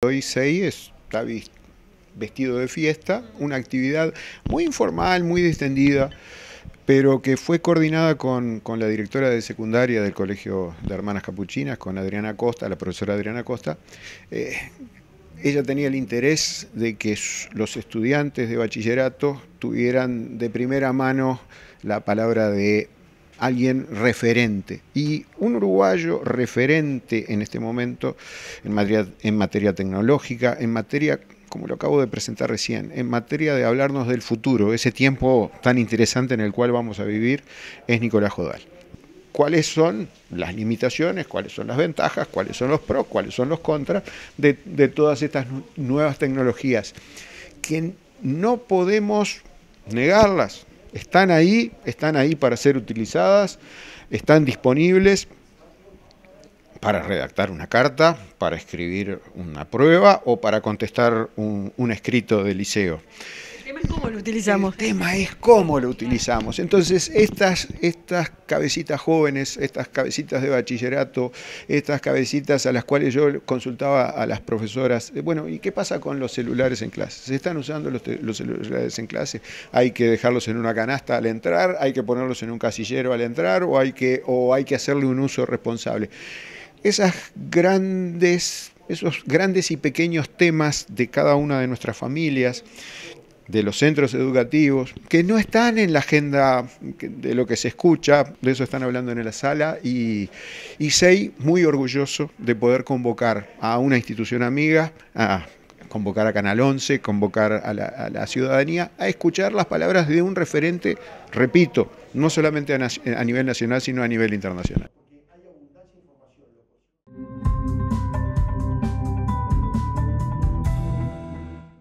Hoy 6 está vestido de fiesta, una actividad muy informal, muy distendida, pero que fue coordinada con, la directora de secundaria del Colegio de Hermanas Capuchinas, con Adriana Costa, la profesora Adriana Costa. Eh, ella tenía el interés de que los estudiantes de bachillerato tuvieran de primera mano la palabra de alguien referente. Y un uruguayo referente en este momento en materia, en materia tecnológica, en materia como lo acabo de presentar recién, en materia de hablarnos del futuro, ese tiempo tan interesante en el cual vamos a vivir, es Nicolás Jodal. ¿Cuáles son las limitaciones, cuáles son las ventajas, cuáles son los pros, cuáles son los contras de, de todas estas nuevas tecnologías? Que no podemos negarlas, están ahí, están ahí para ser utilizadas, están disponibles para redactar una carta, para escribir una prueba o para contestar un, escrito de liceo cómo lo utilizamos. El tema es cómo lo utilizamos. Entonces, estas, estas cabecitas jóvenes, estas cabecitas de bachillerato, estas cabecitas a las cuales yo consultaba a las profesoras, eh, bueno, ¿y qué pasa con los celulares en clase? ¿Se están usando los, celulares en clase? ¿Hay que dejarlos en una canasta al entrar? ¿Hay que ponerlos en un casillero al entrar? ¿O hay que, o hay que hacerle un uso responsable? Esas grandes esos grandes y pequeños temas de cada una de nuestras familias de los centros educativos, que no están en la agenda de lo que se escucha, de eso están hablando en la sala, y, y muy orgulloso de poder convocar a una institución amiga, a convocar a Canal 11, convocar a la, ciudadanía a escuchar las palabras de un referente, repito, no solamente a nivel nacional, sino a nivel internacional.